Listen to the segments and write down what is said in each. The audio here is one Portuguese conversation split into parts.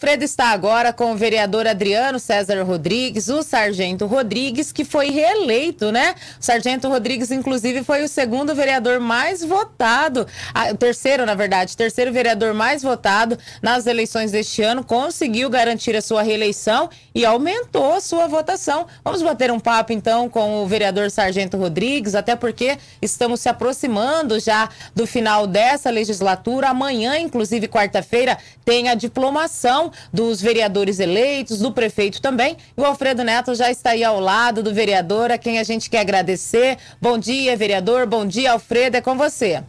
Alfredo está agora com o vereador Adriano César Rodrigues, o sargento Rodrigues, que foi reeleito, né? O sargento Rodrigues, inclusive, foi o segundo vereador mais votado, o terceiro, na verdade, terceiro vereador mais votado nas eleições deste ano, conseguiu garantir a sua reeleição e aumentou sua votação. Vamos bater um papo, então, com o vereador Sargento Rodrigues, até porque estamos se aproximando já do final dessa legislatura. Amanhã, inclusive, quarta-feira, tem a diplomação dos vereadores eleitos, do prefeito também. o Alfredo Neto já está aí ao lado do vereador, a quem a gente quer agradecer. Bom dia, vereador. Bom dia, Alfredo. É com você.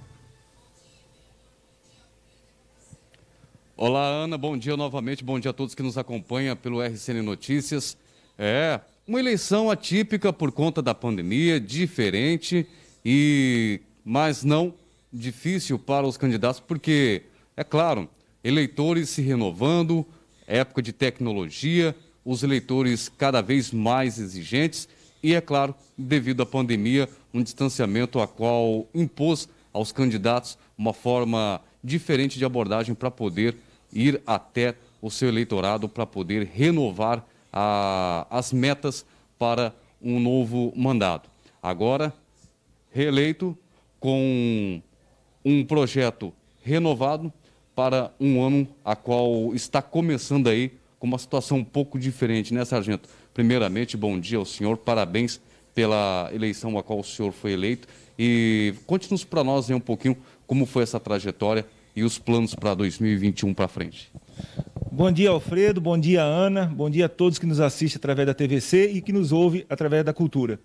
Olá, Ana. Bom dia novamente. Bom dia a todos que nos acompanham pelo RCN Notícias. É, uma eleição atípica por conta da pandemia, diferente e mas não difícil para os candidatos, porque é claro, eleitores se renovando, época de tecnologia, os eleitores cada vez mais exigentes e, é claro, devido à pandemia, um distanciamento a qual impôs aos candidatos uma forma diferente de abordagem para poder ir até o seu eleitorado, para poder renovar a, as metas para um novo mandato. Agora, reeleito com um projeto renovado, para um ano a qual está começando aí com uma situação um pouco diferente, né, Sargento? Primeiramente, bom dia ao senhor, parabéns pela eleição a qual o senhor foi eleito e conte-nos para nós aí um pouquinho como foi essa trajetória e os planos para 2021 para frente. Bom dia, Alfredo, bom dia, Ana, bom dia a todos que nos assistem através da TVC e que nos ouve através da Cultura.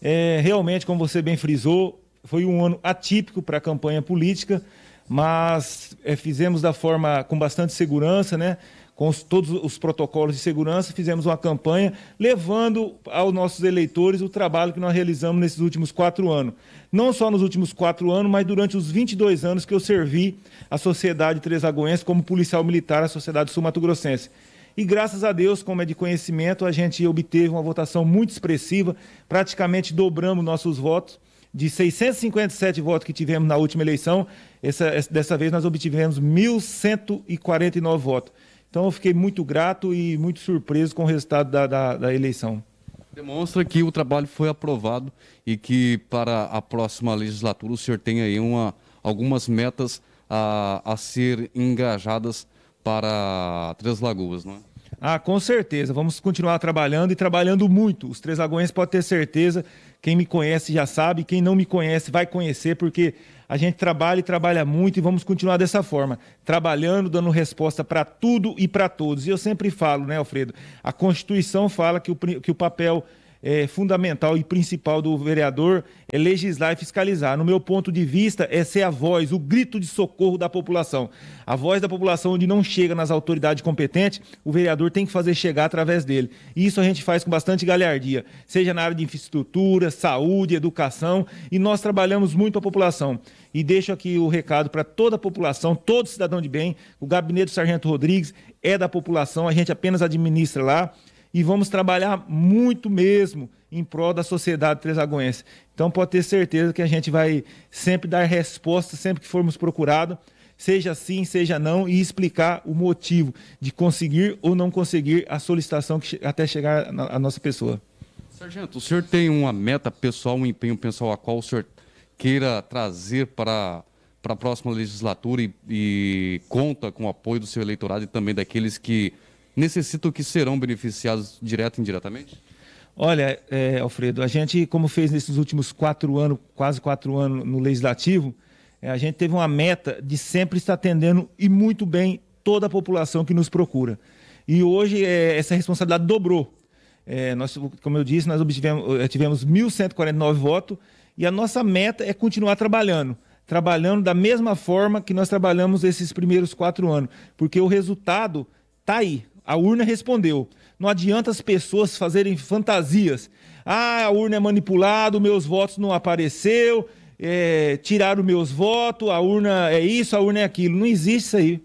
É, realmente, como você bem frisou, foi um ano atípico para a campanha política mas é, fizemos da forma com bastante segurança, né? Com os, todos os protocolos de segurança, fizemos uma campanha levando aos nossos eleitores o trabalho que nós realizamos nesses últimos quatro anos. Não só nos últimos quatro anos, mas durante os 22 anos que eu servi a sociedade tresagoense como policial militar, a sociedade sul-mato-grossense. E graças a Deus, como é de conhecimento, a gente obteve uma votação muito expressiva, praticamente dobramos nossos votos. De 657 votos que tivemos na última eleição, essa, essa, dessa vez nós obtivemos 1.149 votos. Então eu fiquei muito grato e muito surpreso com o resultado da, da, da eleição. Demonstra que o trabalho foi aprovado e que para a próxima legislatura o senhor tem aí uma, algumas metas a, a ser engajadas para Três Lagoas, não é? Ah, com certeza. Vamos continuar trabalhando e trabalhando muito. Os Três Lagoenses podem ter certeza. Quem me conhece já sabe, quem não me conhece vai conhecer, porque a gente trabalha e trabalha muito e vamos continuar dessa forma, trabalhando, dando resposta para tudo e para todos. E eu sempre falo, né, Alfredo? A Constituição fala que o, que o papel é, fundamental e principal do vereador é legislar e fiscalizar. No meu ponto de vista, essa é a voz, o grito de socorro da população. A voz da população onde não chega nas autoridades competentes, o vereador tem que fazer chegar através dele. E isso a gente faz com bastante galhardia, seja na área de infraestrutura, saúde, educação, e nós trabalhamos muito a população. E deixo aqui o recado para toda a população, todo cidadão de bem, o gabinete do Sargento Rodrigues é da população, a gente apenas administra lá e vamos trabalhar muito mesmo em prol da sociedade tresagoense. Então pode ter certeza que a gente vai sempre dar resposta sempre que formos procurados, seja sim, seja não, e explicar o motivo de conseguir ou não conseguir a solicitação que, até chegar à nossa pessoa. Sargento, o senhor tem uma meta pessoal, um empenho pessoal a qual o senhor queira trazer para para a próxima legislatura e, e, conta com o apoio do seu eleitorado e também daqueles que necessitam que serão beneficiados direto e indiretamente? Olha, é, Alfredo, a gente, como fez nesses últimos quatro anos, quase quatro anos no Legislativo, é, a gente teve uma meta de sempre estar atendendo e muito bem toda a população que nos procura. E hoje é, essa responsabilidade dobrou. É, nós, como eu disse, nós obtivemos, é, tivemos 1.149 votos e a nossa meta é continuar trabalhando trabalhando da mesma forma que nós trabalhamos esses primeiros quatro anos, porque o resultado está aí. A urna respondeu. Não adianta as pessoas fazerem fantasias. Ah, a urna é manipulada, meus votos não apareceu, é, tiraram meus votos, a urna é isso, a urna é aquilo. Não existe isso aí.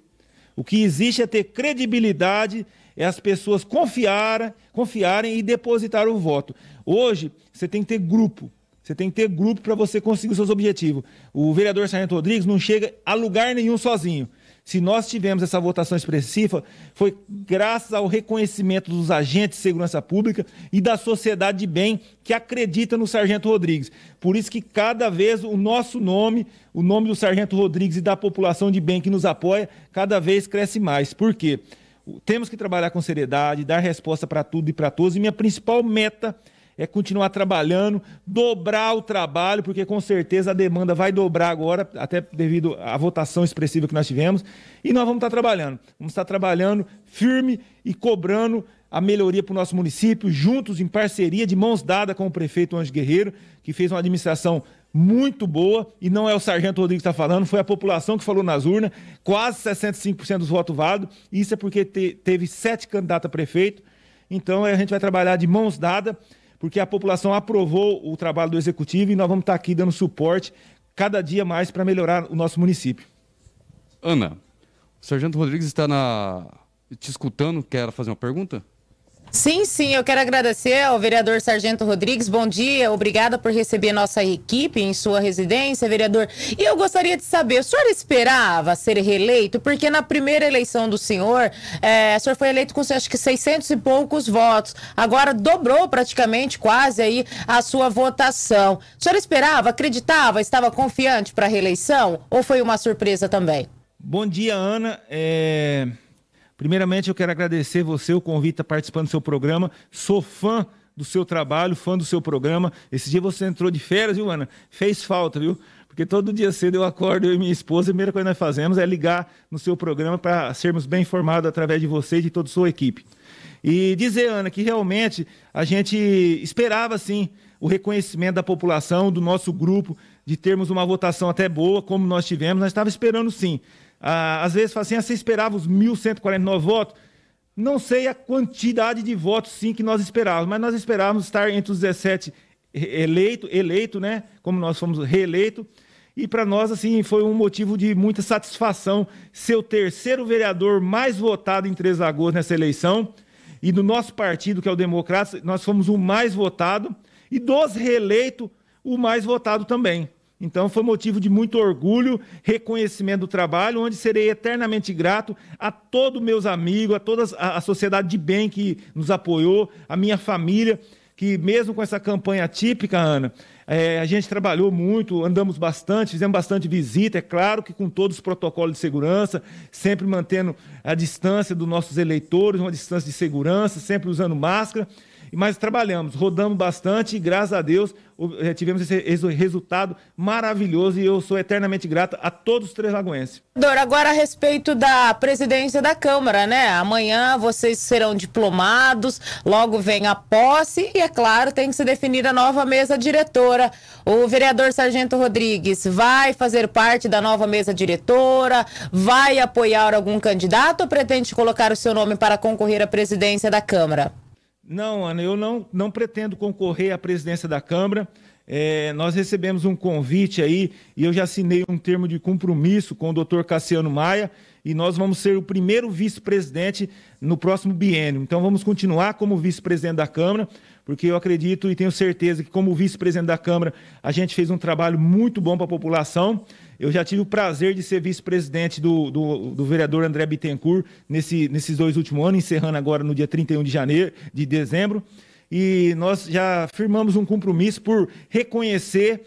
O que existe é ter credibilidade, é as pessoas confiarem, confiarem e depositar o voto. Hoje, você tem que ter grupo. Você tem que ter grupo para você conseguir os seus objetivos. O vereador Sargento Rodrigues não chega a lugar nenhum sozinho. Se nós tivemos essa votação expressiva, foi graças ao reconhecimento dos agentes de segurança pública e da sociedade de bem que acredita no Sargento Rodrigues. Por isso que cada vez o nosso nome, o nome do Sargento Rodrigues e da população de bem que nos apoia, cada vez cresce mais. Por quê? Temos que trabalhar com seriedade, dar resposta para tudo e para todos. E minha principal meta é é continuar trabalhando, dobrar o trabalho, porque com certeza a demanda vai dobrar agora, até devido à votação expressiva que nós tivemos. E nós vamos estar trabalhando. Vamos estar trabalhando firme e cobrando a melhoria para o nosso município, juntos, em parceria, de mãos dadas com o prefeito Anjo Guerreiro, que fez uma administração muito boa, e não é o Sargento Rodrigues que está falando, foi a população que falou nas urnas, quase 65% dos votos válidos, isso é porque te, teve sete candidatos a prefeito, então a gente vai trabalhar de mãos dadas, porque a população aprovou o trabalho do executivo e nós vamos estar aqui dando suporte cada dia mais para melhorar o nosso município. Ana, o Sargento Rodrigues está na... te escutando, quer fazer uma pergunta? Sim, sim, eu quero agradecer ao vereador Sargento Rodrigues. Bom dia, obrigada por receber nossa equipe em sua residência, vereador. E eu gostaria de saber, o senhor esperava ser reeleito? Porque na primeira eleição do senhor, é, o senhor foi eleito com acho que 600 e poucos votos. Agora dobrou praticamente quase aí a sua votação. O senhor esperava, acreditava, estava confiante para a reeleição? Ou foi uma surpresa também? Bom dia, Ana. É... Primeiramente, eu quero agradecer você, o convite a participar do seu programa. Sou fã do seu trabalho, fã do seu programa. Esse dia você entrou de férias, viu, Ana? Fez falta, viu? Porque todo dia cedo eu acordo, eu e minha esposa, a primeira coisa que nós fazemos é ligar no seu programa para sermos bem informados através de você e de toda a sua equipe. E dizer, Ana, que realmente a gente esperava, sim, o reconhecimento da população, do nosso grupo, de termos uma votação até boa, como nós tivemos, nós estávamos esperando, sim. Ah, às vezes fala assim, ah, você esperava os 1.149 votos? Não sei a quantidade de votos, sim, que nós esperávamos, mas nós esperávamos estar entre os 17 eleito, eleito, né? Como nós fomos reeleito. E para nós, assim, foi um motivo de muita satisfação ser o terceiro vereador mais votado em Três Lagoas nessa eleição. E do nosso partido, que é o Democrata nós fomos o mais votado. E dos reeleitos, o mais votado também. Então foi motivo de muito orgulho, reconhecimento do trabalho, onde serei eternamente grato a todos meus amigos, a toda a sociedade de bem que nos apoiou, a minha família, que mesmo com essa campanha típica, Ana, é, a gente trabalhou muito, andamos bastante, fizemos bastante visita, é claro que com todos os protocolos de segurança, sempre mantendo a distância dos nossos eleitores, uma distância de segurança, sempre usando máscara, mas trabalhamos, rodamos bastante e graças a Deus eh, tivemos esse resultado maravilhoso e eu sou eternamente grata a todos os três lagoenses. Dor, agora a respeito da presidência da Câmara, né? Amanhã vocês serão diplomados, logo vem a posse e, é claro, tem que se definir a nova mesa diretora. O vereador Sargento Rodrigues vai fazer parte da nova mesa diretora? Vai apoiar algum candidato ou pretende colocar o seu nome para concorrer à presidência da Câmara? Não, Ana, eu não, não pretendo concorrer à presidência da Câmara. É, nós recebemos um convite aí e eu já assinei um termo de compromisso com o doutor Cassiano Maia e nós vamos ser o primeiro vice-presidente no próximo biênio. Então vamos continuar como vice-presidente da Câmara, porque eu acredito e tenho certeza que como vice-presidente da Câmara, a gente fez um trabalho muito bom para a população. Eu já tive o prazer de ser vice-presidente do, do, do, vereador André Bittencourt nesse, nesses dois últimos anos, encerrando agora no dia 31 de janeiro, de dezembro. E nós já firmamos um compromisso por reconhecer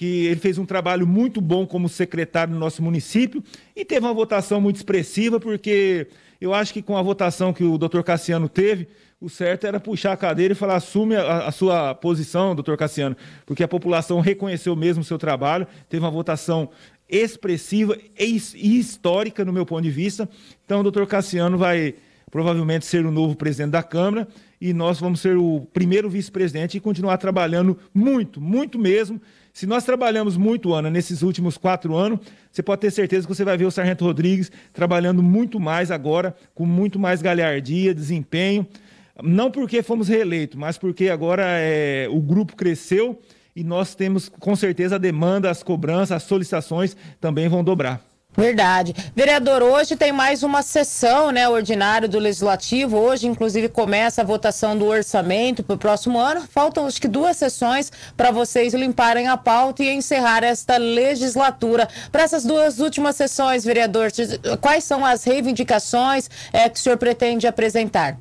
que ele fez um trabalho muito bom como secretário no nosso município e teve uma votação muito expressiva, porque eu acho que com a votação que o doutor Cassiano teve, o certo era puxar a cadeira e falar: assume a, a sua posição, doutor Cassiano, porque a população reconheceu mesmo o seu trabalho, teve uma votação expressiva e histórica, no meu ponto de vista. Então, o doutor Cassiano vai provavelmente ser o novo presidente da Câmara e nós vamos ser o primeiro vice-presidente e continuar trabalhando muito, muito mesmo se nós trabalhamos muito, Ana, nesses últimos quatro anos, você pode ter certeza que você vai ver o Sargento Rodrigues trabalhando muito mais agora, com muito mais galhardia, desempenho. Não porque fomos reeleitos, mas porque agora é, o grupo cresceu e nós temos, com certeza, a demanda, as cobranças, as solicitações também vão dobrar. Verdade. Vereador, hoje tem mais uma sessão, né, ordinário do Legislativo. Hoje, inclusive, começa a votação do orçamento para o próximo ano. Faltam, acho que, duas sessões para vocês limparem a pauta e encerrar esta legislatura. Para essas duas últimas sessões, vereador, quais são as reivindicações é, que o senhor pretende apresentar?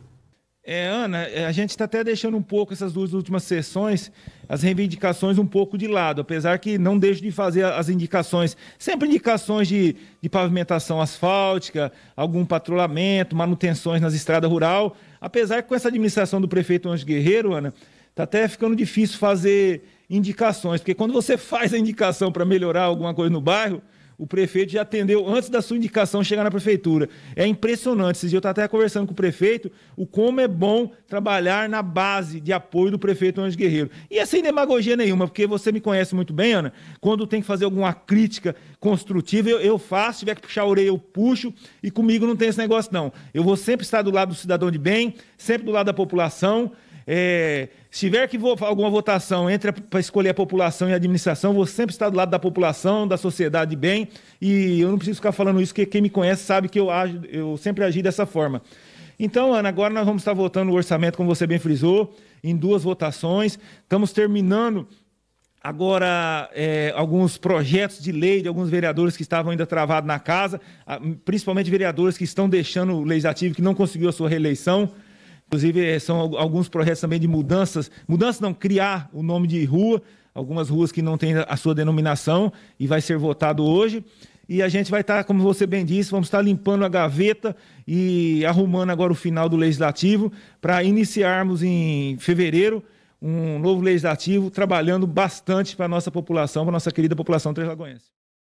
É, Ana, é, a gente está até deixando um pouco essas duas últimas sessões, as reivindicações um pouco de lado, apesar que não deixo de fazer as indicações, sempre indicações de, de pavimentação asfáltica, algum patrulhamento, manutenções nas estradas rural, apesar que com essa administração do prefeito Anjo Guerreiro, Ana, está até ficando difícil fazer indicações, porque quando você faz a indicação para melhorar alguma coisa no bairro, o prefeito já atendeu antes da sua indicação chegar na prefeitura. É impressionante. Esses dias eu estava até conversando com o prefeito o como é bom trabalhar na base de apoio do prefeito Anjo Guerreiro. E é sem demagogia nenhuma, porque você me conhece muito bem, Ana. Quando tem que fazer alguma crítica construtiva, eu, eu faço. Se tiver que puxar a orelha, eu puxo. E comigo não tem esse negócio, não. Eu vou sempre estar do lado do cidadão de bem, sempre do lado da população. É, se tiver que vo alguma votação entre para escolher a população e a administração, vou sempre estar do lado da população, da sociedade bem, e eu não preciso ficar falando isso, porque quem me conhece sabe que eu, ajo, eu sempre agi dessa forma. Então, Ana, agora nós vamos estar votando o orçamento, como você bem frisou, em duas votações. Estamos terminando agora é, alguns projetos de lei de alguns vereadores que estavam ainda travados na casa, principalmente vereadores que estão deixando o legislativo, que não conseguiu a sua reeleição. Inclusive, eh, são alguns projetos também de mudanças, mudanças não, criar o nome de rua, algumas ruas que não têm a sua denominação e vai ser votado hoje. E a gente vai estar, como você bem disse, vamos estar limpando a gaveta e arrumando agora o final do legislativo para iniciarmos em fevereiro um novo legislativo trabalhando bastante para a nossa população, para a nossa querida população três lagoense.